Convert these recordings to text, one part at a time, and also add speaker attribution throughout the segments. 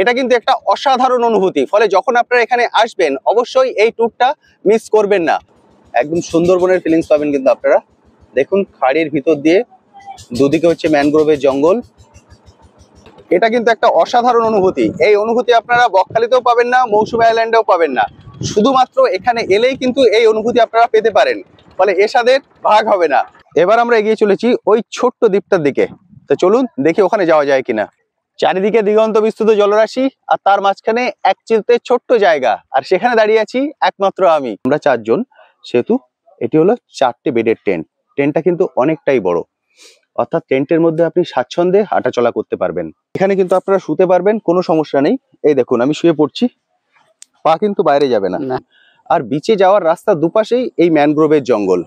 Speaker 1: এটা কিন্তু একটা অসাধারণ অনুভূতি ফলে যখন আপনারা এখানে আসবেন অবশ্যই এই ট্যুরটা মিস করবেন না একদম সুন্দরবনের ফিলিংস পাবেন কিন্তু আপনারা দেখুন খাড়ির ভিতর দিয়ে দুদিকে হচ্ছে ম্যানগ্রোভের জঙ্গল এটা কিন্তু একটা অসাধারণ অনুভূতি এই অনুভূতি আপনারা বকখালিতেও পাবেন না মৌসুমি আইল্যান্ডেও পাবেন না শুধুমাত্র এখানে এলেই কিন্তু এই অনুভূতি আপনারা পেতে পারেন ফলে এসাদের ভাগ হবে না এবার আমরা এগিয়ে চলেছি ওই ছোট্ট দ্বীপটার দিকে তো চলুন দেখি ওখানে যাওয়া যায় কিনা চারিদিকে দিগন্ত বিস্তৃত জলরাশি আর তার মাঝখানে এক চিলতে ছোট্ট জায়গা আর সেখানে দাঁড়িয়ে আছি একমাত্র আমি আমরা চারজন সেহেতু এটি হলো চারটে বেডের টেন্ট টেন্টটা কিন্তু অনেকটাই বড় অর্থাৎ টেন্টের মধ্যে আপনি স্বাচ্ছন্দ্যে হাঁটাচলা করতে পারবেন এখানে কিন্তু আপনারা শুতে পারবেন কোনো সমস্যা নেই এই দেখুন আমি শুয়ে পড়ছি পা কিন্তু বাইরে যাবে না আর বিচে যাওয়ার রাস্তা দুপাশেই এই ম্যানগ্রোভের জঙ্গল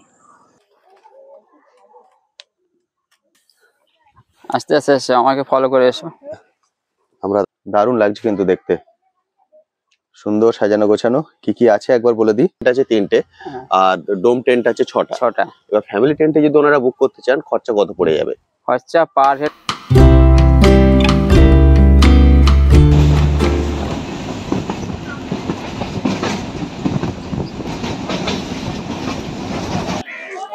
Speaker 2: আস্তে আস্তে আস্তে আমাকে ফলো করে এসো
Speaker 1: আমরা দারুণ লাগছে কিন্তু দেখতে সুন্দর সাজানো গোছানো কি কি আছে একবার বলে দিই এটা আছে তিনটে হ্যাঁ। আর ডোম টেন্ট আছে ছটা ছটা এবার ফ্যামিলি টেন্টে যদি ওনারা বুক করতে
Speaker 2: চান খরচা কত পড়ে যাবে খরচা পার হেড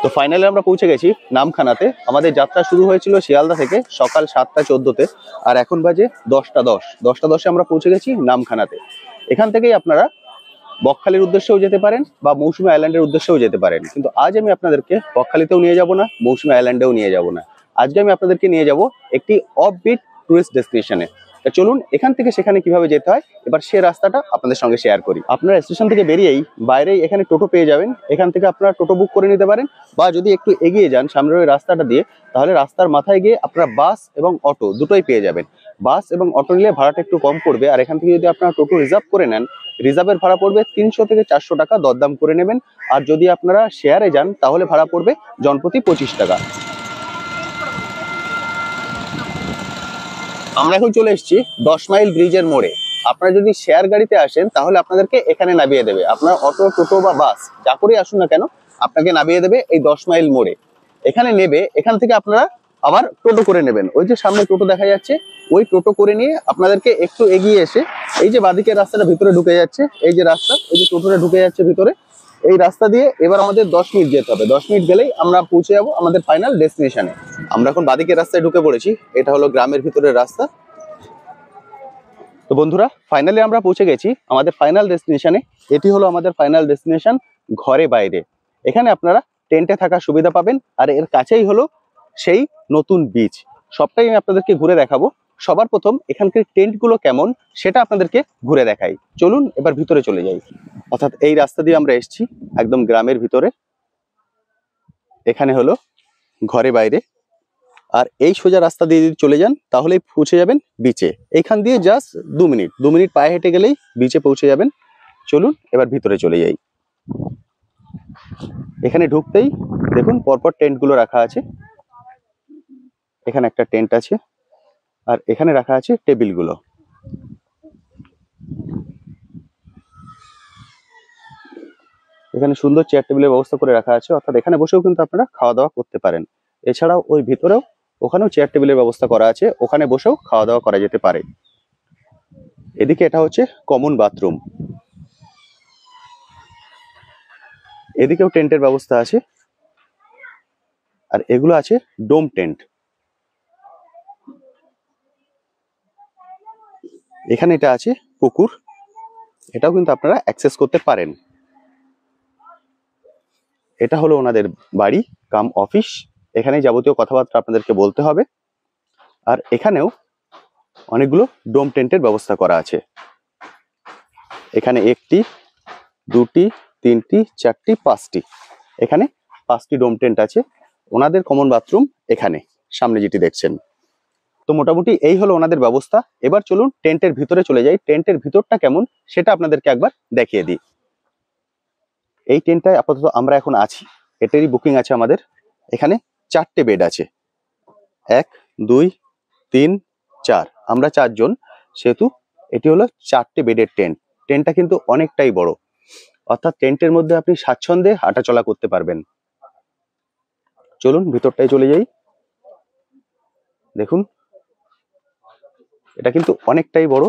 Speaker 1: তো ফাইনালে আমরা পৌঁছে গেছি নামখানাতে আমাদের যাত্রা শুরু হয়েছিল শিয়ালদা থেকে সকাল সাতটা চোদ্দোতে আর এখন বাজে দশটা দশ দশটা দশে আমরা পৌঁছে গেছি নামখানাতে এখান থেকেই আপনারা বকখালির উদ্দেশ্যেও যেতে পারেন বা মৌসুমী আইল্যান্ডের উদ্দেশ্যেও যেতে পারেন কিন্তু আজ আমি আপনাদেরকে বকখালিতেও নিয়ে যাব না মৌসুমি আইল্যান্ডেও নিয়ে যাব না আজকে আমি আপনাদেরকে নিয়ে যাব একটি অফ বিট টুরিস্ট ডেস্টিনেশনে তা চলুন এখান থেকে সেখানে কিভাবে যেতে হয় এবার সে রাস্তাটা আপনাদের সঙ্গে শেয়ার করি আপনারা স্টেশন থেকে বেরিয়েই বাইরেই এখানে টোটো পেয়ে যাবেন এখান থেকে আপনারা টোটো বুক করে নিতে পারেন বা যদি একটু এগিয়ে যান সামনের ওই রাস্তাটা দিয়ে তাহলে রাস্তার মাথায় গিয়ে আপনারা বাস এবং অটো দুটোই পেয়ে যাবেন বাস এবং অটো নিলে ভাড়াটা একটু কম পড়বে আর এখান থেকে যদি আপনারা টোটো রিজার্ভ করে নেন রিজার্ভের ভাড়া পড়বে তিনশো থেকে চারশো টাকা দরদাম করে নেবেন আর যদি আপনারা শেয়ারে যান তাহলে ভাড়া পড়বে জনপ্রতি পঁচিশ টাকা আমরা এখন চলে এসেছি দশ মাইল ব্রিজের মোড়ে আপনারা যদি শেয়ার গাড়িতে আসেন তাহলে আপনাদেরকে এখানে নামিয়ে দেবে আপনার অটো টোটো বা বাস যা করেই আসুন না কেন আপনাকে নামিয়ে দেবে এই দশ মাইল মোড়ে এখানে নেবে এখান থেকে আপনারা আবার টোটো করে নেবেন ওই যে সামনে টোটো দেখা যাচ্ছে ওই টোটো করে নিয়ে আপনাদেরকে একটু এগিয়ে এসে এই যে বাদিকের রাস্তাটা ভিতরে ঢুকে যাচ্ছে এই যে রাস্তা ওই যে টোটোটা ঢুকে যাচ্ছে ভিতরে এই রাস্তা দিয়ে এবার আমাদের দশ মিনিট যেতে হবে দশ মিনিট গেলেই আমরা পৌঁছে যাবো আমাদের ফাইনাল ডেস্টিনেশনে আমরা এখন বাদিকের রাস্তায় ঢুকে পড়েছি এটা হলো গ্রামের ভিতরের রাস্তা তো বন্ধুরা ফাইনালি আমরা পৌঁছে গেছি আমাদের ফাইনাল ডেস্টিনেশনে এটি হলো আমাদের ফাইনাল ডেস্টিনেশন ঘরে বাইরে এখানে আপনারা টেন্টে থাকার সুবিধা পাবেন আর এর কাছেই হলো সেই নতুন বীচ সবটাই আমি আপনাদেরকে ঘুরে দেখাবো সবার প্রথম এখানকার টেন্টগুলো কেমন সেটা আপনাদেরকে ঘুরে দেখাই চলুন এবার ভিতরে চলে যাই অর্থাৎ এই রাস্তা দিয়ে আমরা এসছি একদম গ্রামের ভিতরে এখানে হলো ঘরে বাইরে আর এই সোজা রাস্তা দিয়ে যদি চলে যান তাহলেই পৌঁছে যাবেন বিচে এইখান দিয়ে জাস্ট দু মিনিট দু মিনিট পায়ে হেঁটে গেলেই বিচে পৌঁছে যাবেন চলুন এবার ভিতরে চলে যাই এখানে ঢুকতেই দেখুন পরপর টেন্টগুলো রাখা আছে এখানে একটা টেন্ট আছে আর এখানে রাখা আছে টেবিলগুলো এখানে সুন্দর চেয়ার টেবিলের ব্যবস্থা করে রাখা আছে অর্থাৎ এখানে বসেও কিন্তু আপনারা খাওয়া দাওয়া করতে পারেন এছাড়াও ওই ভিতরেও ওখানেও চেয়ার টেবিলের ব্যবস্থা করা আছে ওখানে বসেও খাওয়া দাওয়া করা যেতে পারে এদিকে এটা হচ্ছে কমন বাথরুম এদিকেও টেন্টের ব্যবস্থা আছে আর এগুলো আছে ডোম টেন্ট এখানে এটা আছে পুকুর এটাও কিন্তু আপনারা অ্যাক্সেস করতে পারেন এটা হলো ওনাদের বাড়ি কাম অফিস এখানে যাবতীয় কথাবার্তা আপনাদেরকে বলতে হবে আর এখানেও অনেকগুলো ডোম টেন্টের ব্যবস্থা করা আছে এখানে একটি দুটি তিনটি চারটি পাঁচটি এখানে পাঁচটি ডোম টেন্ট আছে ওনাদের কমন বাথরুম এখানে সামনে যেটি দেখছেন তো মোটামুটি এই হলো ওনাদের ব্যবস্থা এবার চলুন টেন্টের ভিতরে চলে যাই টেন্টের ভিতরটা কেমন সেটা আপনাদেরকে একবার দেখিয়ে দিই এই টেন্টটায় আপাতত আমরা এখন আছি এটারই বুকিং আছে আমাদের এখানে চারটে বেড আছে এক দুই তিন চার আমরা চারজন সেহেতু এটি হলো চারটে বেডের টেন্ট টেন্টটা কিন্তু অনেকটাই বড় অর্থাৎ টেন্টের মধ্যে আপনি স্বাচ্ছন্দ্যে হাঁটাচলা করতে পারবেন চলুন ভিতরটায় চলে যাই দেখুন এটা কিন্তু অনেকটাই বড়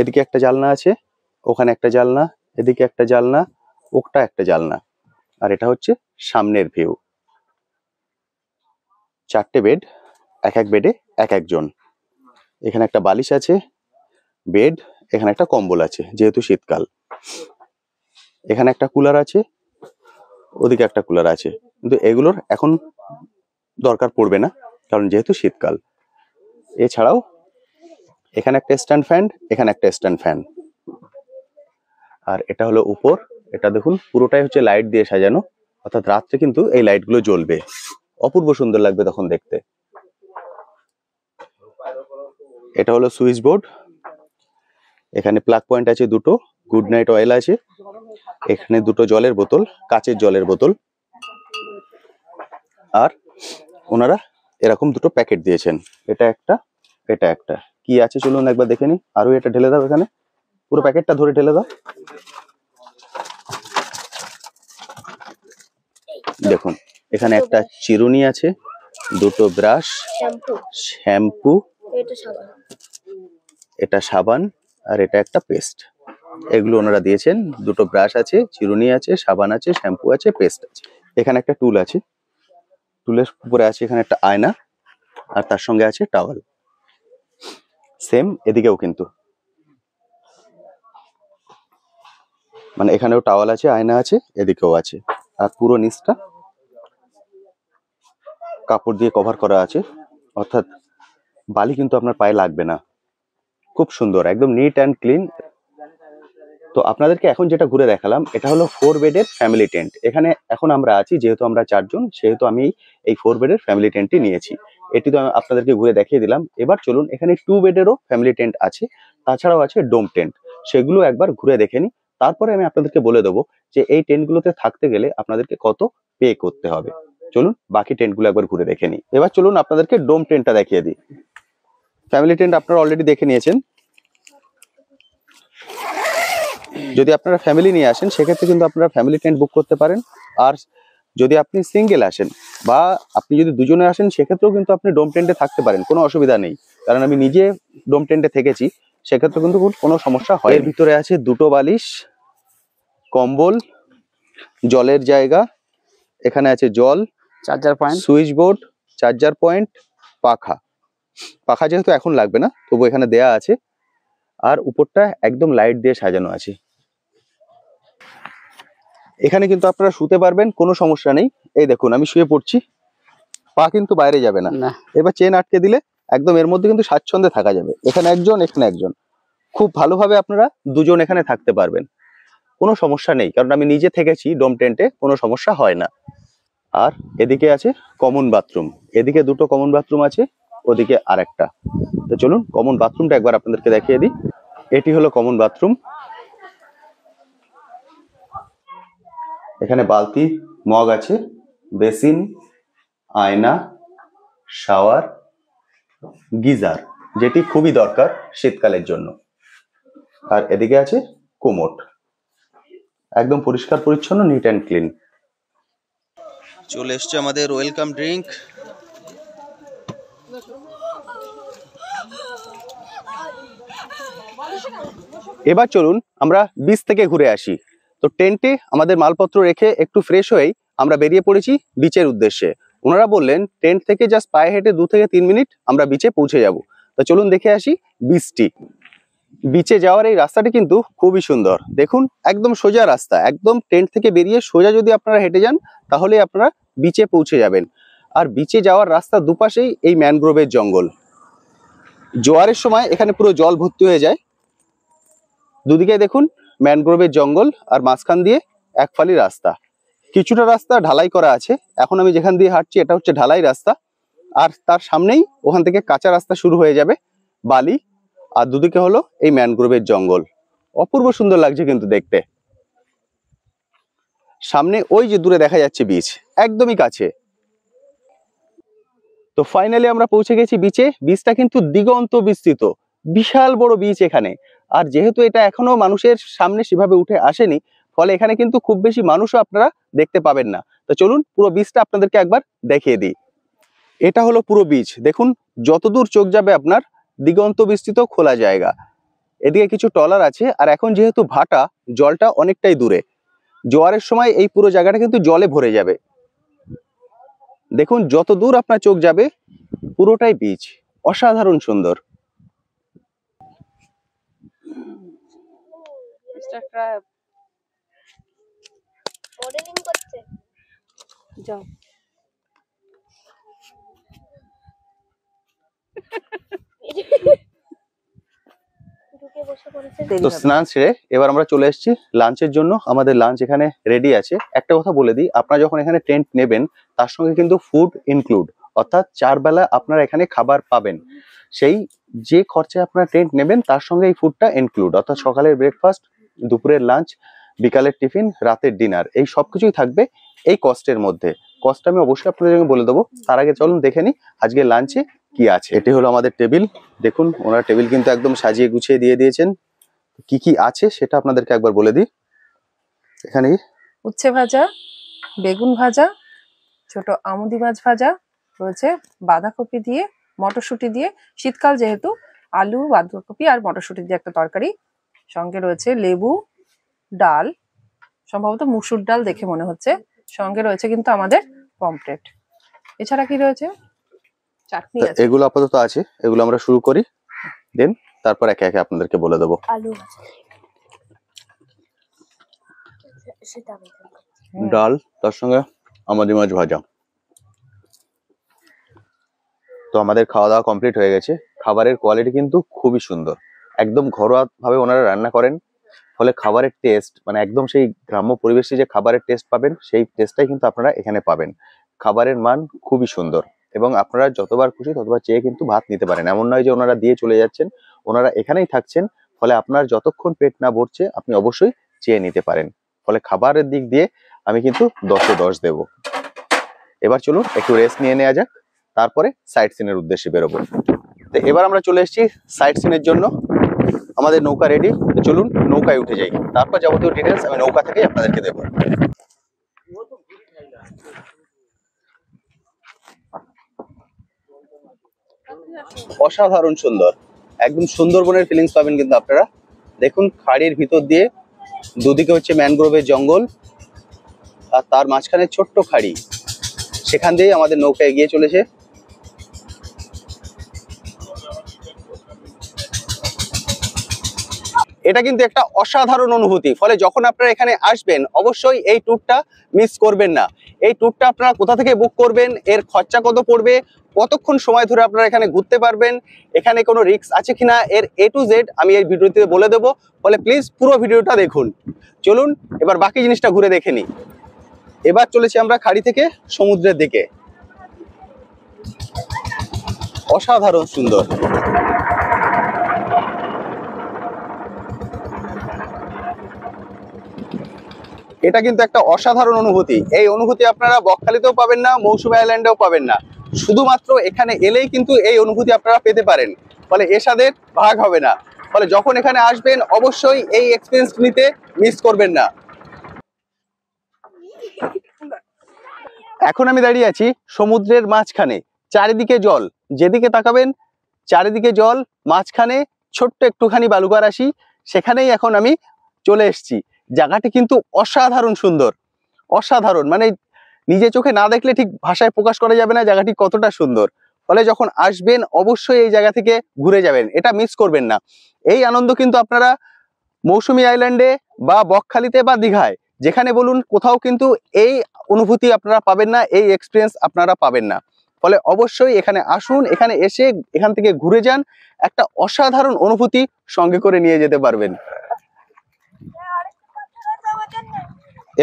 Speaker 1: এদিকে একটা জালনা আছে ওখানে একটা জালনা এদিকে একটা জালনা ওকটা একটা জালনা আর এটা হচ্ছে সামনের ভিউ চারটে বেড এক এক বেডে এক একজন এখানে একটা বালিশ আছে বেড এখানে একটা কম্বল আছে যেহেতু শীতকাল এখানে একটা কুলার আছে ওদিকে একটা কুলার আছে কিন্তু এগুলোর এখন দরকার পড়বে না কারণ যেহেতু শীতকাল এছাড়াও এখানে একটা স্ট্যান্ড ফ্যান এখানে একটা স্ট্যান্ড ফ্যান আর এটা হলো উপর এটা দেখুন পুরোটাই হচ্ছে লাইট দিয়ে সাজানো অর্থাৎ রাত্রে কিন্তু এই লাইটগুলো জ্বলবে অপূর্ব সুন্দর লাগবে তখন দেখতে এটা হলো সুইচ বোর্ড এখানে প্লাগ পয়েন্ট আছে দুটো গুড নাইট অয়েল আছে এখানে দুটো জলের বোতল কাচের জলের বোতল আর ওনারা এরকম দুটো প্যাকেট দিয়েছেন এটা একটা এটা একটা কি আছে চলুন একবার দেখে নিই আরো এটা ঢেলে দাও এখানে পুরো প্যাকেটটা ধরে ঢেলে দাও দেখুন এখানে একটা চিরুনি আছে দুটো ব্রাশ শ্যাম্পু এটা সাবান আর এটা একটা পেস্ট এগুলো ওনারা দিয়েছেন দুটো ব্রাশ আছে চিরুনি আছে সাবান আছে শ্যাম্পু আছে পেস্ট আছে এখানে একটা টুল আছে টুলের উপরে আছে এখানে একটা আয়না আর তার সঙ্গে আছে টাওয়াল সেম এদিকেও কিন্তু মানে এখানেও টাওয়াল আছে আয়না আছে এদিকেও আছে আর পুরো নিচটা কাপড় দিয়ে কভার করা আছে অর্থাৎ বালি কিন্তু আপনার পায়ে লাগবে না খুব সুন্দর একদম নিট অ্যান্ড ক্লিন তো আপনাদেরকে এখন যেটা ঘুরে দেখালাম এটা হলো ফোর বেডের ফ্যামিলি টেন্ট এখানে এখন আমরা আছি যেহেতু আমরা চারজন সেহেতু আমি এই ফোর বেডের ফ্যামিলি টেন্টটি নিয়েছি এটি তো আমি আপনাদেরকে ঘুরে দেখিয়ে দিলাম এবার চলুন এখানে টু বেডেরও ফ্যামিলি টেন্ট আছে তাছাড়াও আছে ডোম টেন্ট সেগুলো একবার ঘুরে দেখে নিই তারপরে আমি আপনাদেরকে বলে দেবো যে এই টেন্টগুলোতে থাকতে গেলে আপনাদেরকে কত পে করতে হবে চলুন বাকি টেন্টগুলো একবার ঘুরে দেখে নিই এবার চলুন আপনাদেরকে ডোম টেন্টটা দেখিয়ে দিই ফ্যামিলি টেন্ট আপনারা অলরেডি দেখে নিয়েছেন যদি আপনারা ফ্যামিলি নিয়ে আসেন সেক্ষেত্রে কিন্তু আপনারা ফ্যামিলি টেন্ট বুক করতে পারেন আর যদি আপনি সিঙ্গেল আসেন বা আপনি যদি দুজনে আসেন সেক্ষেত্রেও কিন্তু আপনি ডোম টেন্টে থাকতে পারেন কোনো অসুবিধা নেই কারণ আমি নিজে ডোম টেন্টে থেকেছি সেক্ষেত্রে কিন্তু কোনো সমস্যা হয় এর ভিতরে আছে দুটো বালিশ কম্বল জলের জায়গা এখানে আছে জল charger point switch board charger point পাখা পাখা যেহেতু এখন লাগবে না তবু এখানে দেয়া আছে আর উপরটা একদম লাইট দিয়ে সাজানো আছে এখানে কিন্তু আপনারা শুতে পারবেন কোনো সমস্যা নেই এই দেখুন আমি শুয়ে পড়ছি পা কিন্তু বাইরে যাবে না এবার চেন আটকে দিলে একদম এর মধ্যে কিন্তু স্বাচ্ছন্দ্যে থাকা যাবে এখানে একজন এখানে একজন খুব ভালোভাবে আপনারা দুজন এখানে থাকতে পারবেন কোনো সমস্যা নেই কারণ আমি নিজে থেকেছি ডোম টেন্টে কোনো সমস্যা হয় না আর এদিকে আছে কমন বাথরুম এদিকে দুটো কমন বাথরুম আছে ওদিকে আর একটা তো চলুন কমন বাথরুমটা একবার আপনাদেরকে দেখিয়ে দিই এটি হলো কমন বাথরুম এখানে বালতি মগ আছে বেসিন আয়না শাওয়ার গিজার যেটি খুবই দরকার শীতকালের জন্য আর এদিকে আছে কোমোট একদম পরিষ্কার পরিচ্ছন্ন নিট অ্যান্ড ক্লিন চলে এসছে আমাদের ওয়েলকাম ড্রিঙ্ক এবার চলুন আমরা বিচ থেকে ঘুরে আসি তো টেন্টে আমাদের মালপত্র রেখে একটু ফ্রেশ হয়েই আমরা বেরিয়ে পড়েছি বিচের উদ্দেশ্যে ওনারা বললেন টেন্ট থেকে জাস্ট পায়ে হেঁটে দু থেকে তিন মিনিট আমরা বিচে পৌঁছে যাব তো চলুন দেখে আসি বিচটি বিচে যাওয়ার এই রাস্তাটি কিন্তু খুবই সুন্দর দেখুন একদম সোজা রাস্তা একদম টেন্ট থেকে বেরিয়ে সোজা যদি আপনারা হেঁটে যান তাহলে আপনারা বিচে পৌঁছে যাবেন আর বিচে যাওয়ার রাস্তা দুপাশেই এই ম্যানগ্রোভের জঙ্গল জোয়ারের সময় এখানে পুরো জল ভর্তি হয়ে যায় দুদিকে দেখুন ম্যানগ্রোভের জঙ্গল আর মাঝখান দিয়ে এক ফালি রাস্তা কিছুটা রাস্তা ঢালাই করা আছে এখন আমি যেখান দিয়ে হাঁটছি এটা হচ্ছে ঢালাই রাস্তা আর তার সামনেই ওখান থেকে কাঁচা রাস্তা শুরু হয়ে যাবে বালি আর দুদিকে হলো এই ম্যানগ্রোভের জঙ্গল অপূর্ব সুন্দর লাগছে কিন্তু দেখতে সামনে ওই যে দূরে দেখা যাচ্ছে বীচ একদমই কাছে তো ফাইনালি আমরা পৌঁছে গেছি বিচে বীজটা কিন্তু দিগন্ত বিস্তৃত বিশাল বড় বীজ এখানে আর যেহেতু এটা এখনো মানুষের সামনে সেভাবে উঠে আসেনি ফলে এখানে কিন্তু খুব বেশি মানুষও আপনারা দেখতে পাবেন না তো চলুন পুরো বীজটা আপনাদেরকে একবার দেখিয়ে দিই এটা হলো পুরো বীজ দেখুন যতদূর চোখ যাবে আপনার দিগন্ত বিস্তৃত খোলা জায়গা এদিকে কিছু টলার আছে আর এখন যেহেতু ভাটা জলটা অনেকটাই দূরে জোয়ারের সময় এই পুরো জায়গাটা কিন্তু জলে ভরে যাবে দেখুন যত দূর আপনার চোখ যাবে পুরোটাই বীজ অসাধারণ সুন্দর
Speaker 2: মিস্টার ক্র্যাব মডেলিং করছে যাও তো স্নান
Speaker 1: সেরে এবার আমরা চলে এসেছি লাঞ্চের জন্য আমাদের লাঞ্চ এখানে রেডি আছে একটা কথা বলে দিই আপনারা যখন এখানে টেন্ট নেবেন তার সঙ্গে কিন্তু ফুড ইনক্লুড অর্থাৎ চার বেলা আপনারা এখানে খাবার পাবেন সেই যে খরচে আপনারা টেন্ট নেবেন তার সঙ্গে এই ফুডটা ইনক্লুড অর্থাৎ সকালের ব্রেকফাস্ট দুপুরের লাঞ্চ বিকালের টিফিন রাতের ডিনার এই সব কিছুই থাকবে এই কস্টের মধ্যে কস্ট আমি অবশ্যই আপনাদের বলে দেবো তার আগে চলুন দেখে নিই আজকে লাঞ্চে কি আছে এটি হলো আমাদের টেবিল দেখুন ওনার টেবিল কিন্তু একদম সাজিয়ে গুছিয়ে দিয়ে দিয়েছেন কি কি আছে সেটা আপনাদেরকে একবার বলে দিই এখানে
Speaker 2: উচ্ছে ভাজা বেগুন ভাজা ছোট আমুদি মাছ ভাজা রয়েছে বাঁধাকপি দিয়ে মটরশুঁটি দিয়ে শীতকাল যেহেতু আলু বাঁধাকপি আর মটরশুঁটি দিয়ে একটা তরকারি সঙ্গে রয়েছে লেবু ডাল সম্ভবত মুসুর ডাল দেখে মনে হচ্ছে সঙ্গে রয়েছে কিন্তু আমাদের পমপ্লেট এছাড়া কি রয়েছে চাটনি আছে
Speaker 1: এগুলো আপাতত আছে এগুলো আমরা শুরু করি দেন তারপর একে একে আপনাদেরকে বলে দেবো আলু ডাল তার সঙ্গে আমাদের মাছ ভাজা তো আমাদের খাওয়া দাওয়া কমপ্লিট হয়ে গেছে খাবারের কোয়ালিটি কিন্তু খুবই সুন্দর একদম ঘরোয়াভাবে ওনারা রান্না করেন ফলে খাবারের টেস্ট মানে একদম সেই গ্রাম্য পরিবেশে যে খাবারের টেস্ট পাবেন সেই টেস্টটাই কিন্তু আপনারা এখানে পাবেন খাবারের মান খুবই সুন্দর এবং আপনারা যতবার খুশি ততবার চেয়ে কিন্তু ভাত নিতে পারেন এমন নয় যে ওনারা দিয়ে চলে যাচ্ছেন ওনারা এখানেই থাকছেন ফলে আপনার যতক্ষণ পেট না ভরছে আপনি অবশ্যই চেয়ে নিতে পারেন ফলে খাবারের দিক দিয়ে আমি কিন্তু দশে দশ দেব এবার চলুন একটু রেস্ট নিয়ে নেওয়া যাক তারপরে সাইট সিনের উদ্দেশ্যে বেরোবো তো এবার আমরা চলে এসেছি সাইট সিনের জন্য আমাদের নৌকা রেডি চলুন নৌকায় উঠে যাই তারপর যাবতীয় ডিটেলস আমি নৌকা থেকে আপনাদেরকে দেবো অসাধারণ সুন্দর একদম সুন্দরবনের ফিলিংস পাবেন কিন্তু আপনারা দেখুন খাড়ির ভিতর দিয়ে দুদিকে হচ্ছে ম্যানগ্রোভের জঙ্গল আর তার মাঝখানে ছোট্ট খাড়ি সেখান দিয়ে আমাদের নৌকা এগিয়ে চলেছে এটা কিন্তু একটা অসাধারণ অনুভূতি ফলে যখন আপনারা এখানে আসবেন অবশ্যই এই ট্যুরটা মিস করবেন না এই ট্যুরটা আপনারা কোথা থেকে বুক করবেন এর খরচা কত পড়বে কতক্ষণ সময় ধরে আপনারা এখানে ঘুরতে পারবেন এখানে কোনো রিক্স আছে কিনা এর এ টু জেড আমি এই ভিডিওতে বলে দেবো ফলে প্লিজ পুরো ভিডিওটা দেখুন চলুন এবার বাকি জিনিসটা ঘুরে দেখে নিই এবার চলেছি আমরা খাড়ি থেকে সমুদ্রের দিকে অসাধারণ সুন্দর এটা কিন্তু একটা অসাধারণ অনুভূতি এই অনুভূতি আপনারা বকখালিতেও পাবেন না মৌসুমি আইল্যান্ডেও পাবেন না শুধুমাত্র এখানে এলেই কিন্তু এই অনুভূতি আপনারা পেতে পারেন ফলে এসাদের ভাগ হবে না ফলে যখন এখানে আসবেন অবশ্যই এই এক্সপিরিয়েন্স নিতে মিস করবেন না এখন আমি দাঁড়িয়ে আছি সমুদ্রের মাঝখানে চারিদিকে জল যেদিকে তাকাবেন চারিদিকে জল মাঝখানে ছোট্ট একটুখানি বালুকার আসি সেখানেই এখন আমি চলে এসছি জায়গাটি কিন্তু অসাধারণ সুন্দর অসাধারণ মানে নিজে চোখে না দেখলে ঠিক ভাষায় প্রকাশ করা যাবে না জায়গাটি কতটা সুন্দর ফলে যখন আসবেন অবশ্যই এই জায়গা থেকে ঘুরে যাবেন এটা মিস করবেন না এই আনন্দ কিন্তু আপনারা মৌসুমি আইল্যান্ডে বা বকখালিতে বা দীঘায় যেখানে বলুন কোথাও কিন্তু এই অনুভূতি আপনারা পাবেন না এই এক্সপিরিয়েন্স আপনারা পাবেন না ফলে অবশ্যই এখানে আসুন এখানে এসে এখান থেকে ঘুরে যান একটা অসাধারণ অনুভূতি সঙ্গে করে নিয়ে যেতে পারবেন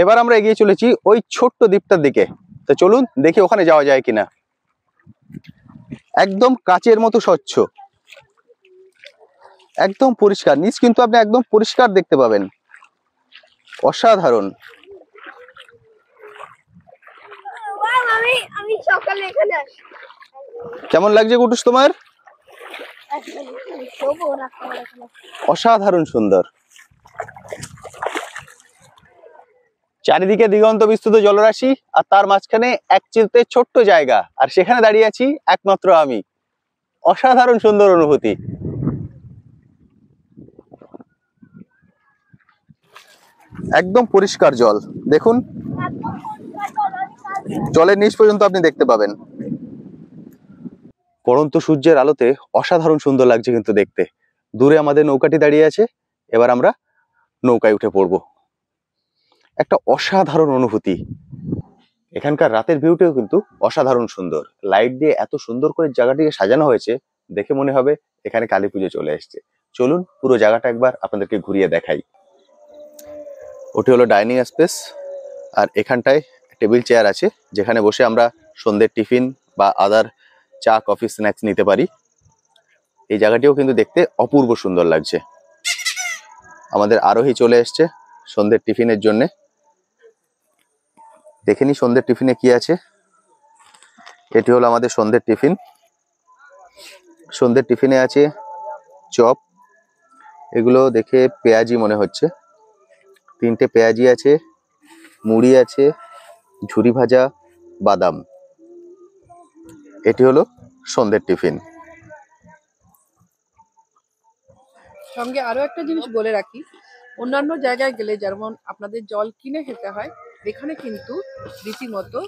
Speaker 1: এবার আমরা এগিয়ে চলেছি ওই ছোট্ট দ্বীপটার দিকে তো চলুন দেখি ওখানে যাওয়া যায় কিনা একদম কাচের মতো স্বচ্ছ একদম পরিষ্কার নিচ কিন্তু আপনি একদম পরিষ্কার দেখতে পাবেন অসাধারণ কেমন লাগছে কুটুস তোমার
Speaker 2: আচ্ছা,
Speaker 1: অসাধারণ সুন্দর চারিদিকে দিগন্ত বিস্তৃত জলরাশি আর তার মাঝখানে এক চিলতে ছোট্ট জায়গা আর সেখানে দাঁড়িয়ে আছি একমাত্র আমি অসাধারণ সুন্দর অনুভূতি একদম পরিষ্কার জল দেখুন জলের নিচ পর্যন্ত আপনি দেখতে পাবেন পরন্ত সূর্যের আলোতে অসাধারণ সুন্দর লাগছে কিন্তু দেখতে দূরে আমাদের নৌকাটি দাঁড়িয়ে আছে এবার আমরা নৌকায় উঠে পড়বো একটা অসাধারণ অনুভূতি এখানকার রাতের ভিউটিও কিন্তু অসাধারণ সুন্দর লাইট দিয়ে এত সুন্দর করে জায়গাটিকে সাজানো হয়েছে দেখে মনে হবে এখানে কালী পুজো চলে এসছে চলুন পুরো জায়গাটা একবার আপনাদেরকে ঘুরিয়ে দেখাই ওটি হলো ডাইনিং স্পেস আর এখানটায় টেবিল চেয়ার আছে যেখানে বসে আমরা সন্ধ্যের টিফিন বা আদার চা কফি স্ন্যাক্স নিতে পারি এই জায়গাটিও কিন্তু দেখতে অপূর্ব সুন্দর লাগছে আমাদের আরোহী চলে এসছে সন্ধ্যের টিফিনের জন্যে দেখে সন্ধ্যের টিফিনে কি আছে এটি হলো আমাদের সন্ধ্যের টিফিন সন্ধ্যের টিফিনে আছে চপ এগুলো দেখে পেঁয়াজি মনে হচ্ছে তিনটে পেঁয়াজি আছে মুড়ি আছে ঝুরি ভাজা বাদাম এটি হলো সন্ধ্যের টিফিন
Speaker 2: সঙ্গে আরো একটা জিনিস বলে রাখি অন্যান্য জায়গায় গেলে যেমন আপনাদের জল কিনে খেতে হয় এখানে কিন্তু রীতিমতো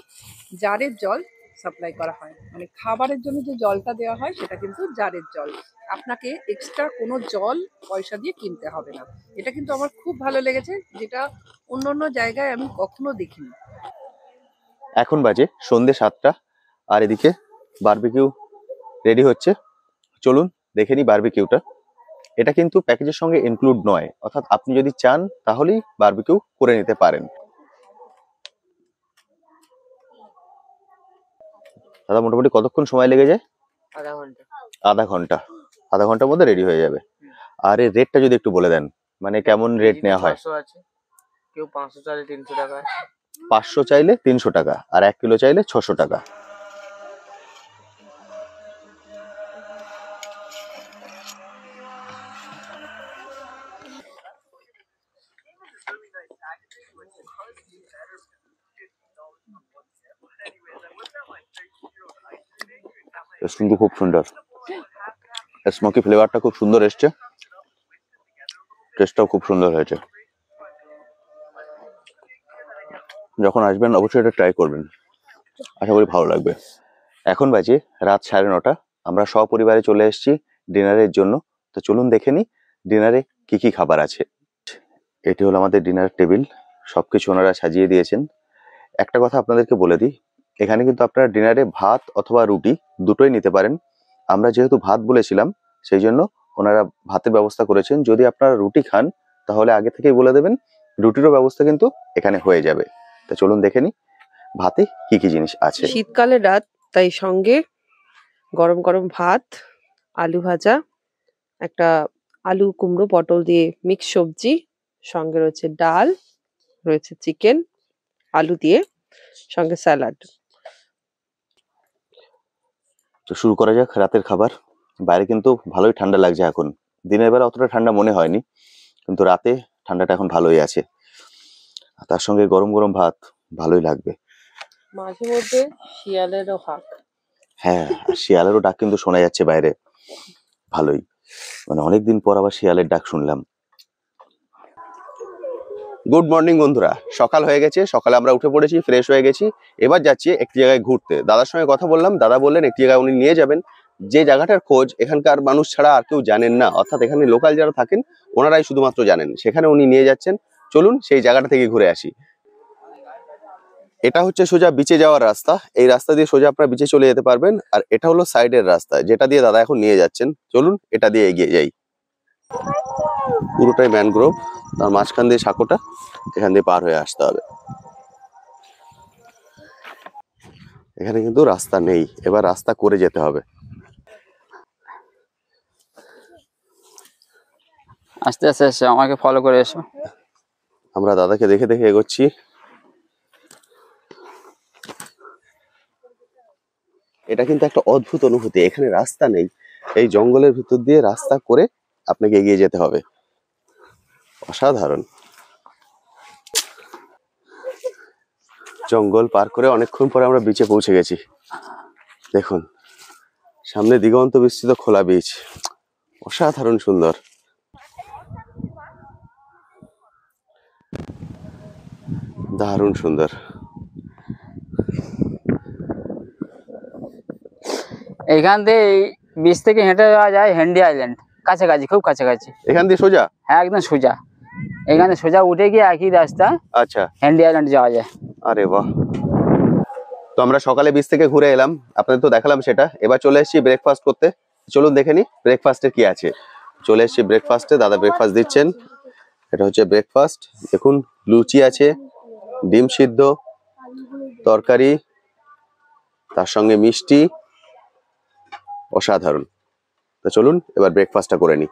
Speaker 2: জারের জল সাপ্লাই করা হয় মানে খাবারের জন্য যে জলটা দেওয়া হয় সেটা কিন্তু জারের জল আপনাকে এক্সট্রা কোনো জল পয়সা দিয়ে কিনতে হবে না এটা কিন্তু আমার খুব ভালো লেগেছে যেটা অন্য অন্য জায়গায় আমি কখনো দেখিনি
Speaker 1: এখন বাজে সন্ধে সাতটা আর এদিকে বার্বিকিউ রেডি হচ্ছে চলুন দেখে নিই বার্বিকিউটা এটা কিন্তু প্যাকেজের সঙ্গে ইনক্লুড নয় অর্থাৎ আপনি যদি চান তাহলেই বারবিকিউ করে নিতে পারেন দাদা মোটামুটি কতক্ষণ সময় লেগে যায় আধা ঘন্টা আধা ঘন্টা আধা ঘন্টার মধ্যে রেডি হয়ে যাবে আর এর রেটটা যদি একটু বলে দেন মানে কেমন রেট নেওয়া হয়
Speaker 2: কেউ পাঁচশো চাইলে তিনশো টাকা
Speaker 1: পাঁচশো চাইলে তিনশো টাকা আর এক কিলো চাইলে ছশো টাকা এস কিন্তু খুব সুন্দর স্মোকি ফ্লেভারটা খুব সুন্দর এসছে টেস্টটাও খুব সুন্দর হয়েছে যখন আসবেন অবশ্যই এটা ট্রাই করবেন আশা করি ভালো লাগবে এখন বাজে রাত সাড়ে নটা আমরা সপরিবারে চলে এসেছি ডিনারের জন্য তো চলুন দেখে নিই ডিনারে কি কি খাবার আছে এটি হলো আমাদের ডিনার টেবিল সব কিছু ওনারা সাজিয়ে দিয়েছেন একটা কথা আপনাদেরকে বলে দিই এখানে কিন্তু আপনারা ডিনারে ভাত অথবা রুটি দুটোই নিতে পারেন আমরা যেহেতু ভাত বলেছিলাম সেই জন্য ওনারা ভাতের ব্যবস্থা করেছেন যদি আপনারা রুটি খান তাহলে আগে থেকেই বলে দেবেন রুটিরও ব্যবস্থা কিন্তু এখানে হয়ে যাবে তা চলুন দেখে নি ভাতে কি কি জিনিস আছে
Speaker 2: শীতকালে রাত তাই সঙ্গে গরম গরম ভাত আলু ভাজা একটা আলু কুমড়ো পটল দিয়ে মিক্স সবজি সঙ্গে রয়েছে ডাল রয়েছে চিকেন আলু দিয়ে সঙ্গে স্যালাড
Speaker 1: তো শুরু করা যাক রাতের খাবার বাইরে কিন্তু ভালোই ঠান্ডা লাগছে এখন দিনের বেলা অতটা ঠান্ডা মনে হয়নি কিন্তু রাতে ঠান্ডাটা এখন ভালোই আছে তার সঙ্গে গরম গরম ভাত ভালোই লাগবে
Speaker 2: মাঝে মধ্যে শিয়ালেরও হাঁক
Speaker 1: হ্যাঁ শিয়ালেরও ডাক কিন্তু শোনা যাচ্ছে বাইরে ভালোই মানে অনেকদিন পর আবার শিয়ালের ডাক শুনলাম গুড মর্নিং বন্ধুরা সকাল হয়ে গেছে সকালে আমরা উঠে পড়েছি ফ্রেশ হয়ে গেছি এবার যাচ্ছি একটি জায়গায় ঘুরতে দাদার সঙ্গে কথা বললাম দাদা বললেন একটি জায়গায় উনি নিয়ে যাবেন যে জায়গাটার খোঁজ এখানকার মানুষ ছাড়া আর কেউ জানেন না অর্থাৎ এখানে লোকাল যারা থাকেন ওনারাই শুধুমাত্র জানেন সেখানে উনি নিয়ে যাচ্ছেন চলুন সেই জায়গাটা থেকে ঘুরে আসি এটা হচ্ছে সোজা বিচে যাওয়ার রাস্তা এই রাস্তা দিয়ে সোজা আপনারা বিচে চলে যেতে পারবেন আর এটা হলো সাইডের রাস্তা যেটা দিয়ে দাদা এখন নিয়ে যাচ্ছেন চলুন এটা দিয়ে এগিয়ে যাই পুরোটাই ম্যানগ্রোভ তার মাঝখান দিয়ে সাঁকোটা এখান দিয়ে পার হয়ে আসতে হবে এখানে কিন্তু রাস্তা নেই এবার রাস্তা করে যেতে হবে
Speaker 2: আস্তে আস্তে এসে আমাকে ফলো করে এসো
Speaker 1: আমরা দাদাকে দেখে দেখে এগোচ্ছি এটা কিন্তু একটা অদ্ভুত অনুভূতি এখানে রাস্তা নেই এই জঙ্গলের ভিতর দিয়ে রাস্তা করে আপনাকে এগিয়ে যেতে হবে অসাধারণ জঙ্গল পার করে অনেকক্ষণ পরে আমরা বিচে পৌঁছে গেছি দেখুন সামনে দিগন্ত বিস্তৃত খোলা বীচ অসাধারণ সুন্দর দারুণ সুন্দর
Speaker 2: এখান থেকে বীচ থেকে হেঁটে যাওয়া যায় হেন্ডি আইল্যান্ড কাছাকাছি খুব কাছাকাছি এখান দিয়ে সোজা হ্যাঁ একদম সোজা এখানে সোজা উঠে গিয়ে একই রাস্তা আচ্ছা হ্যান্ডি আইল্যান্ড যাওয়া যায়
Speaker 1: আরে বাহ তো আমরা সকালে বিচ থেকে ঘুরে এলাম আপনাদের তো দেখালাম সেটা এবার চলে এসেছি ব্রেকফাস্ট করতে চলুন দেখে নি ব্রেকফাস্টে কি আছে চলে এসেছি ব্রেকফাস্টে দাদা ব্রেকফাস্ট দিচ্ছেন এটা হচ্ছে ব্রেকফাস্ট দেখুন লুচি আছে ডিম সিদ্ধ তরকারি তার সঙ্গে মিষ্টি অসাধারণ তো চলুন এবার ব্রেকফাস্টটা করে নিই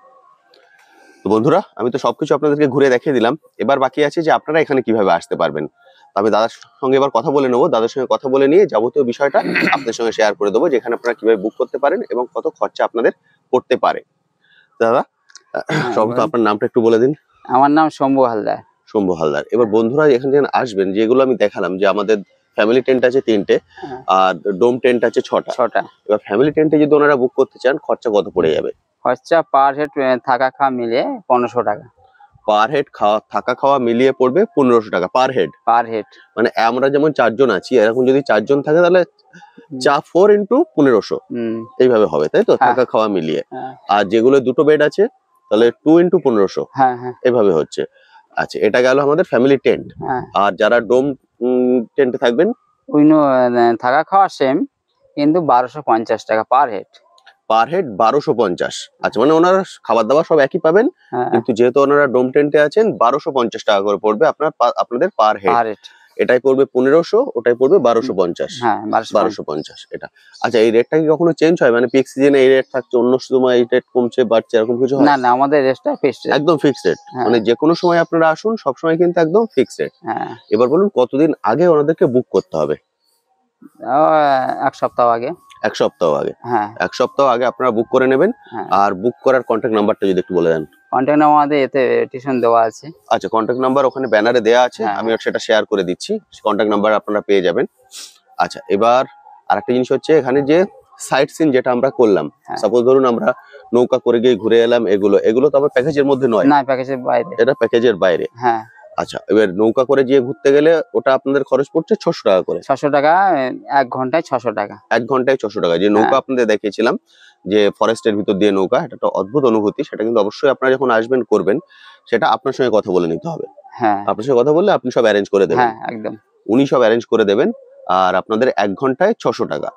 Speaker 1: তো বন্ধুরা আমি তো সবকিছু আপনাদেরকে ঘুরে দেখিয়ে দিলাম এবার বাকি আছে যে আপনারা এখানে কিভাবে আসতে পারবেন আমি দাদার সঙ্গে এবার কথা বলে নেবো দাদার সঙ্গে কথা বলে নিয়ে যাবতীয় বিষয়টা আপনাদের সঙ্গে শেয়ার করে দেবো যেখানে আপনারা কিভাবে বুক করতে পারেন এবং কত খরচা আপনাদের পড়তে পারে দাদা হ্যাঁ, সব তো আপনার নামটা একটু বলে দিন আমার নাম শম্ভু হালদার শম্ভু হালদার এবার বন্ধুরা এখানে যেখানে আসবেন যেগুলো আমি দেখালাম যে আমাদের ফ্যামিলি টেন্ট আছে তিনটে হ্যাঁ। আর ডোম টেন্ট আছে ছটা ছটা এবার ফ্যামিলি
Speaker 2: টেন্টে যদি ওনারা বুক করতে চান খরচা কত পড়ে যাবে খরচা পার হেড থাকা খাওয়া মিলিয়ে পনেরোশো টাকা
Speaker 1: পার হেড খাওয়া থাকা খাওয়া মিলিয়ে পড়বে পনেরোশো টাকা পার হেড পার হেড মানে আমরা যেমন চারজন আছি এরকম যদি চারজন থাকে তাহলে চা ফোর ইন্টু পনেরোশো এইভাবে হবে তাই তো হ্যাঁ। থাকা খাওয়া মিলিয়ে হ্যাঁ। আর যেগুলো দুটো বেড আছে তাহলে টু ইন্টু পনেরোশো
Speaker 2: হ্যাঁ, এভাবে হচ্ছে আচ্ছা এটা গেল আমাদের ফ্যামিলি টেন্ট আর যারা ডোম টেন্টে থাকবেন থাকা খাওয়া সেম কিন্তু বারোশো পঞ্চাশ টাকা পার হেড পার হেড বারোশো পঞ্চাশ আচ্ছা মানে ওনারা খাবার দাবার সব একই পাবেন হ্যাঁ। কিন্তু
Speaker 1: যেহেতু ওনারা ডোম টেন্টে আছেন বারোশো পঞ্চাশ টাকা করে পড়বে আপনার আপনাদের পার হেড এটাই পড়বে পনেরোশো ওটাই পড়বে বারোশো পঞ্চাশ হ্যাঁ, বারোশো পঞ্চাশ এটা আচ্ছা এই রেটটা কি কখনো চেঞ্জ হয় মানে পিক সিজনে এই রেট থাকছে অন্য সময় এই রেট কমছে বাড়ছে এরকম কিছু না না আমাদের রেটটা ফিক্সড একদম ফিক্সড হ্যাঁ। রেট মানে যে কোনো সময় আপনারা আসুন সব সময় কিন্তু একদম ফিক্সড রেট এবার বলুন কতদিন আগে ওনাদেরকে বুক করতে হবে
Speaker 2: এক সপ্তাহ আগে
Speaker 1: এক সপ্তাহ আগে হ্যাঁ এক সপ্তাহ আগে আপনারা বুক করে নেবেন হ্যাঁ। আর বুক করার কন্ট্যাক্ট নাম্বারটা যদি একটু বলে দেন কন্ট্যাক্ট নাম্বার আমাদের এতে স্টেশন দেওয়া আছে আচ্ছা কন্ট্যাক্ট নাম্বার ওখানে ব্যানারে দেওয়া আছে হ্যাঁ। আমি সেটা শেয়ার করে দিচ্ছি কন্ট্যাক্ট নাম্বার আপনারা পেয়ে যাবেন আচ্ছা এবার আরেকটা জিনিস হচ্ছে এখানে যে সাইট সিন যেটা আমরা করলাম সাপোজ হ্যাঁ। ধরুন আমরা নৌকা করে গিয়ে ঘুরে এলাম এগুলো এগুলো তো আমার প্যাকেজের মধ্যে নয় না
Speaker 2: প্যাকেজের বাইরে
Speaker 1: এটা প্যাকেজের বাইরে হ্যাঁ আচ্ছা এবার নৌকা করে গিয়ে ঘুরতে গেলে ওটা আপনাদের
Speaker 2: খরচ পড়ছে ছশো টাকা করে ছশো টাকা এক ঘন্টায় ছশো টাকা
Speaker 1: এক ঘন্টায় ছশো টাকা যে নৌকা হ্যাঁ। আপনাদের দেখিয়েছিলাম যে ফরেস্টের ভিতর দিয়ে নৌকা এটা একটা অদ্ভুত অনুভূতি সেটা কিন্তু অবশ্যই আপনারা যখন আসবেন করবেন সেটা আপনার সঙ্গে কথা বলে নিতে হবে হ্যাঁ আপনার সঙ্গে কথা বললে আপনি সব অ্যারেঞ্জ করে দেবেন হ্যাঁ, একদম উনি সব অ্যারেঞ্জ করে দেবেন আর আপনাদের এক ঘন্টায় ছশো টাকা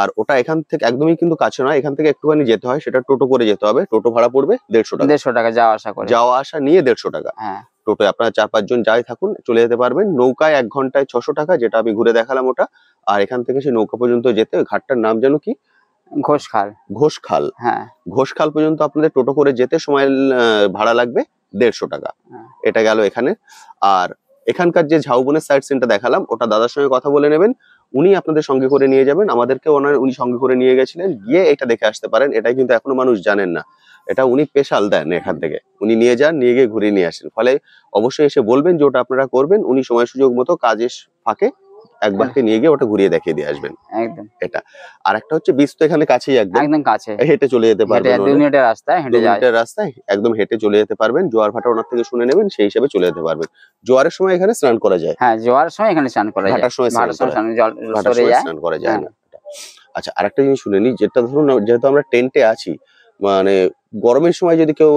Speaker 1: আর ওটা এখান থেকে একদমই কিন্তু কাছে নয় এখান থেকে একটুখানি যেতে হয় সেটা টোটো করে যেতে হবে টোটো ভাড়া পড়বে দেড়শো টাকা দেড়শো টাকা যাওয়া আসা করে যাওয়া আসা নিয়ে দেড়শো টাকা হ্যাঁ। টোটো আপনারা চার পাঁচজন যাই থাকুন চলে যেতে পারবেন নৌকায় এক ঘন্টায় ছশো টাকা যেটা আমি ঘুরে দেখালাম ওটা আর এখান থেকে সেই নৌকা পর্যন্ত যেতে ঘাটটার নাম যেন কি ঘোষখাল ঘোষখাল হ্যাঁ ঘোষখাল পর্যন্ত আপনাদের টোটো করে যেতে সময় ভাড়া লাগবে দেড়শো টাকা হ্যাঁ। এটা গেল এখানে আর এখানকার যে ঝাউবনের সাইট সিনটা দেখালাম ওটা দাদার সঙ্গে কথা বলে নেবেন উনি আপনাদের সঙ্গে করে নিয়ে যাবেন আমাদেরকে ওনার উনি সঙ্গে করে নিয়ে গেছিলেন গিয়ে এটা দেখে আসতে পারেন এটাই কিন্তু এখনো মানুষ জানেন না এটা উনি স্পেশাল দেন এখান থেকে উনি নিয়ে যান নিয়ে গিয়ে ঘুরিয়ে নিয়ে আসেন ফলে অবশ্যই এসে বলবেন যে ওটা আপনারা করবেন উনি সময় সুযোগ মতো কাজের ফাঁকে একবারকে নিয়ে গিয়ে ওটা ঘুরিয়ে দেখিয়ে দিয়ে আসবেন একদম এটা আর একটা হচ্ছে বীজ তো এখানে কাছেই একদম একদম কাছে হেঁটে চলে যেতে পারবেন দু মিনিটের
Speaker 2: রাস্তা হেঁটে মিনিটের
Speaker 1: রাস্তায় একদম হেঁটে চলে যেতে পারবেন জোয়ার ভাটা ওনার থেকে শুনে নেবেন সেই হিসাবে চলে যেতে পারবেন জোয়ারের সময় এখানে স্নান করা যায় হ্যাঁ জোয়ারের সময় এখানে স্নান করা যায় ভাটার সময় স্নান করা যায় না হ্যাঁ। হ্যাঁ। আচ্ছা আরেকটা জিনিস শুনে নি যেটা ধরুন যেহেতু আমরা টেন্টে আছি মানে গরমের সময় যদি কেউ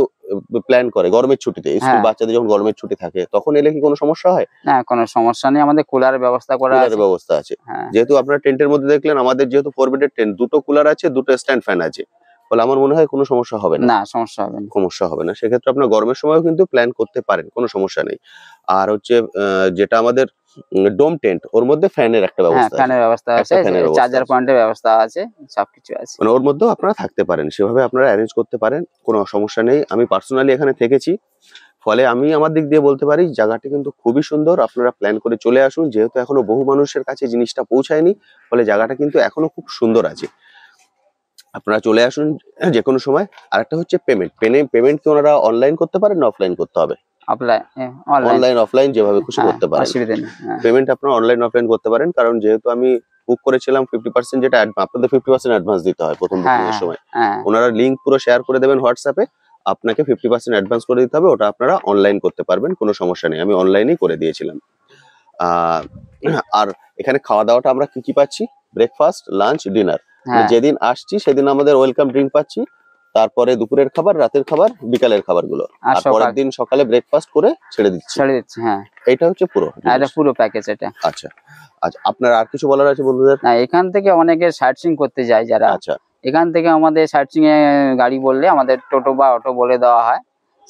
Speaker 1: প্ল্যান করে গরমের ছুটিতে হ্যাঁ। স্কুল বাচ্চাদের যখন গরমের ছুটি থাকে তখন এলে কি কোনো সমস্যা হয় না কোনো সমস্যা নেই আমাদের কুলার ব্যবস্থা করা আছে ব্যবস্থা আছে হ্যাঁ। যেহেতু আপনারা টেন্টের মধ্যে দেখলেন আমাদের যেহেতু ফোর বেডের টেন্ট দুটো কুলার আছে দুটো স্ট্যান্ড ফ্যান আছে ফলে আমার মনে হয় কোনো সমস্যা হবে না না সমস্যা হবে না সমস্যা হবে না সেক্ষেত্রে আপনার গরমের সময়ও কিন্তু প্ল্যান করতে পারেন কোনো সমস্যা নেই আর হচ্ছে যেটা আমাদের ডোম টেন্ট ওর মধ্যে ফ্যানের একটা হ্যাঁ, ব্যবস্থা ফ্যানের ব্যবস্থা আছে চার্জার
Speaker 2: পয়েন্টের ব্যবস্থা আছে সবকিছু আছে
Speaker 1: মানে ওর মধ্যেও আপনারা থাকতে পারেন সেভাবে আপনারা অ্যারেঞ্জ করতে পারেন কোনো সমস্যা নেই আমি পার্সোনালি এখানে থেকেছি ফলে আমি আমার দিক দিয়ে বলতে পারি জায়গাটি কিন্তু খুবই সুন্দর আপনারা প্ল্যান করে চলে আসুন যেহেতু এখনো বহু মানুষের কাছে জিনিসটা পৌঁছায়নি ফলে জায়গাটা কিন্তু এখনো খুব সুন্দর আছে আপনারা চলে আসুন যে কোনো সময় আর একটা হচ্ছে পেমেন্ট পেমেন্ট কি ওনারা অনলাইন করতে পারেন না অফলাইন করতে হবে অনলাইন অফলাইন যেভাবে খুশি হ্যাঁ, করতে পেমেন্ট হ্যাঁ। আপনারা অনলাইন অফলাইন করতে পারেন কারণ যেহেতু আমি বুক করেছিলাম ফিফটি পার্সেন্ট যেটা আপনাদের ফিফটি পার্সেন্ট অ্যাডভান্স দিতে হয় প্রথম হ্যাঁ, সময় ওনারা লিঙ্ক পুরো শেয়ার করে দেবেন হোয়াটসঅ্যাপে আপনাকে ফিফটি পার্সেন্ট অ্যাডভান্স করে দিতে হবে ওটা আপনারা অনলাইন করতে পারবেন কোনো সমস্যা নেই আমি অনলাইনে করে দিয়েছিলাম আর এখানে খাওয়া দাওয়াটা আমরা কি কি পাচ্ছি ব্রেকফাস্ট লাঞ্চ ডিনার হ্যাঁ। যেদিন আসছি সেদিন আমাদের ওয়েলকাম ড্রিঙ্ক পাচ্ছি তারপরে দুপুরের খাবার রাতের খাবার বিকালের খাবার গুলো পরের
Speaker 2: দিন সকালে ব্রেকফাস্ট করে ছেড়ে দিচ্ছি ছেড়ে দিচ্ছি হ্যাঁ এটা হচ্ছে পুরো এটা পুরো প্যাকেজ এটা আচ্ছা আচ্ছা আপনার আর কিছু বলার আছে বন্ধুদের না এখান থেকে অনেকে সার্চিং করতে যায় যারা আচ্ছা এখান থেকে আমাদের সার্চিং এ গাড়ি বললে আমাদের টোটো বা অটো বলে দেওয়া হয়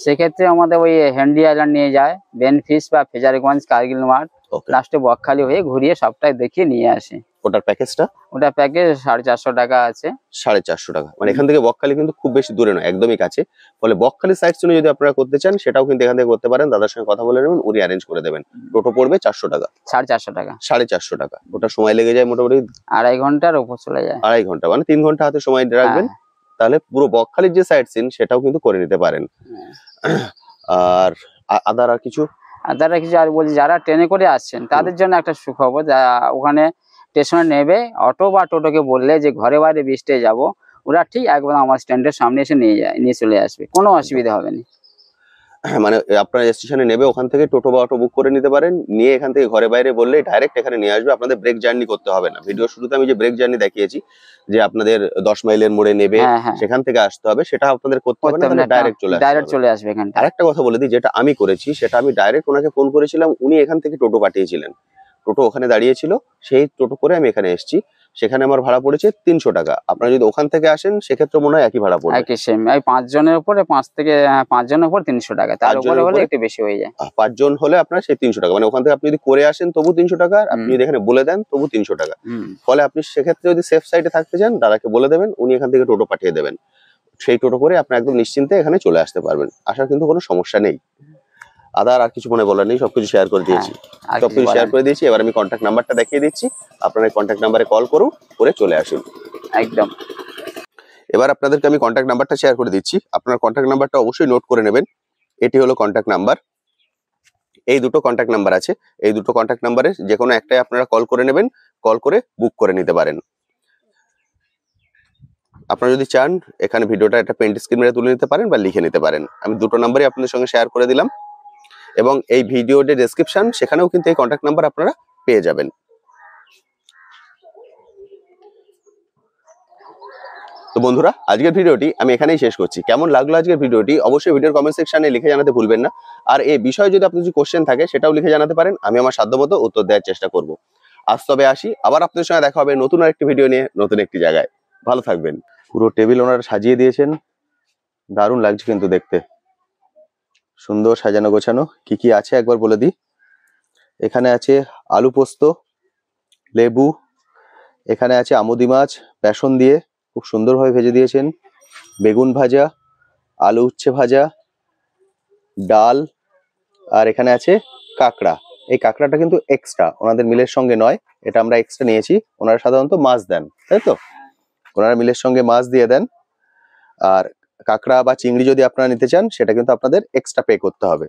Speaker 2: সেক্ষেত্রে আমাদের ওই হ্যান্ডি আইল্যান্ড নিয়ে যায় বেনফিস বা ফেজারগঞ্জ কার্গিল মাঠ লাস্টে বকখালি হয়ে ঘুরিয়ে সবটাই দেখিয়ে নিয়ে আসে ওটার প্যাকেজটা ওটা প্যাকেজ সাড়ে চারশো টাকা আছে
Speaker 1: সাড়ে চারশো টাকা মানে এখান থেকে বকখালি কিন্তু খুব বেশি দূরে নয় একদমই কাছে ফলে বকখালি সাইট শুনে যদি আপনারা করতে চান সেটাও কিন্তু এখান থেকে করতে পারেন দাদার সঙ্গে কথা বলে নেবেন উনি অ্যারেঞ্জ করে দেবেন টোটো পড়বে চারশো টাকা সাড়ে চারশো টাকা সাড়ে চারশো টাকা ওটা সময় লেগে যায় মোটামুটি আড়াই ঘন্টার উপর চলে যায় আড়াই ঘন্টা মানে তিন ঘন্টা হাতে সময় রাখবেন হ্যাঁ। তাহলে পুরো বকখালির যে সাইট সিন সেটাও কিন্তু করে নিতে পারেন হ্যাঁ।
Speaker 2: আর আদার আর কিছু আর যারা কিছু আর বলছি যারা ট্রেনে করে আসছেন তাদের জন্য একটা সুখবর ওখানে স্টেশনে নেবে অটো বা টোটোকে বললে যে ঘরে বাইরে বৃষ্টে যাব ওরা ঠিক একবার আমার স্ট্যান্ডের সামনে এসে নিয়ে যায় নিয়ে চলে আসবে কোনো অসুবিধা হবে না
Speaker 1: মানে আপনারা স্টেশনে নেবে ওখান থেকে টোটো বা অটো বুক করে নিতে পারেন নিয়ে এখান থেকে ঘরে বাইরে বললে ডাইরেক্ট এখানে নিয়ে আসবে আপনাদের ব্রেক জার্নি করতে হবে না ভিডিও শুরুতে আমি যে ব্রেক জার্নি দেখিয়েছি যে আপনাদের দশ মাইলের মোড়ে নেবে হ্যাঁ, হ্যাঁ। সেখান থেকে আসতে হবে সেটা আপনাদের করতে হবে না ডাইরেক্ট চলে ডাইরেক্ট চলে আসবে এখানে আরেকটা কথা বলে দিই যেটা আমি করেছি সেটা আমি ডাইরেক্ট ওনাকে ফোন করেছিলাম উনি এখান থেকে টোটো পাঠিয়েছিলেন টোটো ওখানে দাঁড়িয়েছিল সেই টোটো করে আমি এখানে এসেছি সেখানে আমার ভাড়া পড়েছে তিনশো টাকা আপনারা যদি ওখান থেকে আসেন সেক্ষেত্রে মনে হয় একই ভাড়া পড়ে
Speaker 2: একই সেম এই পাঁচ জনের উপরে পাঁচ থেকে হ্যাঁ, পাঁচ জনের উপর তিনশো টাকা তার উপরে হলে একটু বেশি হয়ে যায়
Speaker 1: পাঁচ জন হলে আপনার সেই তিনশো টাকা মানে ওখান থেকে আপনি যদি করে আসেন তবু তিনশো টাকা আপনি যদি এখানে বলে দেন তবু তিনশো টাকা ফলে আপনি সেক্ষেত্রে যদি সেফ সাইডে থাকতে চান দাদাকে বলে দেবেন উনি এখান থেকে টোটো পাঠিয়ে দেবেন সেই টোটো করে আপনি একদম নিশ্চিন্তে এখানে চলে আসতে পারবেন আসার কিন্তু কোনো সমস্যা নেই আদার আর কিছু মনে বলার নেই সবকিছু শেয়ার করে হ্যাঁ, দিয়েছি সবকিছু শেয়ার করে দিয়েছি এবার আমি কন্ট্যাক্ট নাম্বারটা দেখিয়ে দিচ্ছি আপনারা কন্ট্যাক্ট নাম্বারে কল করুন করে চলে আসুন একদম এবার আপনাদেরকে আমি কন্ট্যাক্ট নাম্বারটা শেয়ার করে দিচ্ছি আপনার কন্ট্যাক্ট নাম্বারটা অবশ্যই নোট করে নেবেন এটি হলো কন্ট্যাক্ট নাম্বার এই দুটো কন্ট্যাক্ট নাম্বার আছে এই দুটো কন্ট্যাক্ট নাম্বারে যে কোনো একটাই আপনারা কল করে নেবেন কল করে বুক করে নিতে পারেন আপনারা যদি চান এখানে ভিডিওটা একটা পেন্ট স্ক্রিন মেরে তুলে নিতে পারেন বা লিখে নিতে পারেন আমি দুটো নাম্বারই আপনাদের সঙ্গে শেয়ার করে দিলাম এবং এই ভিডিও ডেসক্রিপশন সেখানেও কিন্তু এই কন্ট্যাক্ট নাম্বার আপনারা পেয়ে যাবেন তো বন্ধুরা আজকের ভিডিওটি আমি এখানেই শেষ করছি কেমন লাগলো আজকের ভিডিওটি অবশ্যই ভিডিওর কমেন্ট সেকশনে লিখে জানাতে ভুলবেন না আর এই বিষয়ে যদি আপনার কিছু কোশ্চেন থাকে সেটাও লিখে জানাতে পারেন আমি আমার সাধ্যমতো উত্তর দেওয়ার চেষ্টা করব আজ তবে আসি আবার আপনাদের সঙ্গে দেখা হবে নতুন আরেকটি ভিডিও নিয়ে নতুন একটি জায়গায় ভালো থাকবেন পুরো টেবিল ওনারা সাজিয়ে দিয়েছেন দারুণ লাগছে কিন্তু দেখতে সুন্দর সাজানো গোছানো কি কি আছে একবার বলে দিই এখানে আছে আলু পোস্ত লেবু এখানে আছে আমুদি মাছ বেসন দিয়ে খুব সুন্দরভাবে ভেজে দিয়েছেন বেগুন ভাজা আলু উচ্ছে ভাজা ডাল আর এখানে আছে কাঁকড়া এই কাঁকড়াটা কিন্তু এক্সট্রা ওনাদের মিলের সঙ্গে নয় এটা আমরা এক্সট্রা নিয়েছি ওনারা সাধারণত মাছ দেন তাই তো ওনারা মিলের সঙ্গে মাছ দিয়ে দেন আর কাঁকড়া বা চিংড়ি যদি আপনারা নিতে চান সেটা কিন্তু আপনাদের এক্সট্রা পে করতে হবে